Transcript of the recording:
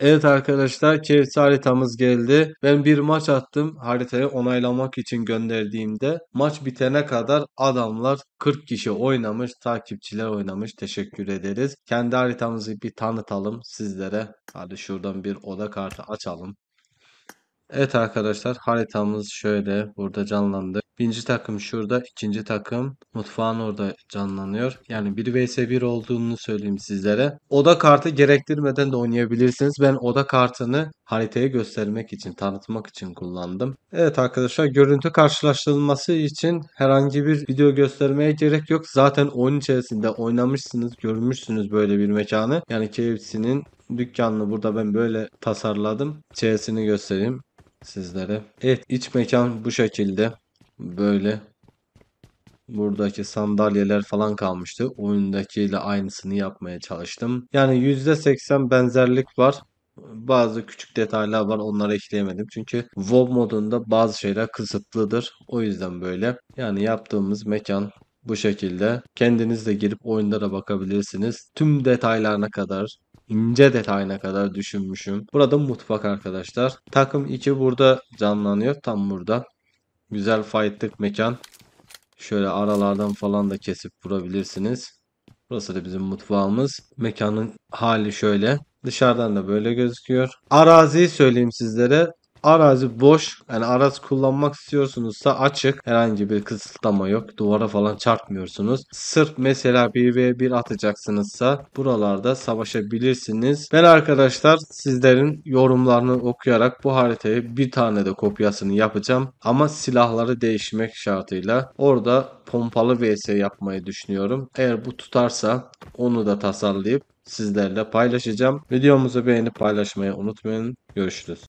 Evet arkadaşlar Kevs haritamız geldi. Ben bir maç attım haritayı onaylamak için gönderdiğimde maç bitene kadar adamlar 40 kişi oynamış, takipçiler oynamış. Teşekkür ederiz. Kendi haritamızı bir tanıtalım sizlere. Hadi şuradan bir oda kartı açalım. Evet arkadaşlar haritamız şöyle burada canlandı. Birinci takım şurada, ikinci takım mutfağın orada canlanıyor. Yani 1 vs 1 olduğunu söyleyeyim sizlere. Oda kartı gerektirmeden de oynayabilirsiniz. Ben oda kartını haritaya göstermek için, tanıtmak için kullandım. Evet arkadaşlar görüntü karşılaştırılması için herhangi bir video göstermeye gerek yok. Zaten oyun içerisinde oynamışsınız, görmüşsünüz böyle bir mekanı. Yani KFC'nin dükkanını burada ben böyle tasarladım. İçerisini göstereyim sizlere. Evet iç mekan bu şekilde böyle buradaki sandalyeler falan kalmıştı. Oyundakiyle aynısını yapmaya çalıştım. Yani %80 benzerlik var. Bazı küçük detaylar var onları ekleyemedim. Çünkü WoW modunda bazı şeyler kısıtlıdır. O yüzden böyle. Yani yaptığımız mekan bu şekilde. Kendiniz de girip oyunlara bakabilirsiniz. Tüm detaylarına kadar ince detayına kadar düşünmüşüm. Burada mutfak arkadaşlar. Takım 2 burada canlanıyor. Tam burada. Güzel fightlık mekan. Şöyle aralardan falan da kesip vurabilirsiniz. Burası da bizim mutfağımız. Mekanın hali şöyle. Dışarıdan da böyle gözüküyor. Araziyi söyleyeyim sizlere. Arazi boş. Yani arazi kullanmak istiyorsunuzsa açık. Herhangi bir kısıtlama yok. Duvara falan çarpmıyorsunuz. Sırf mesela 1 ve 1 atacaksınızsa buralarda savaşabilirsiniz. Ben arkadaşlar sizlerin yorumlarını okuyarak bu haritayı bir tane de kopyasını yapacağım. Ama silahları değişmek şartıyla. Orada pompalı vs yapmayı düşünüyorum. Eğer bu tutarsa onu da tasarlayıp sizlerle paylaşacağım. Videomuzu beğenip paylaşmayı unutmayın. Görüşürüz.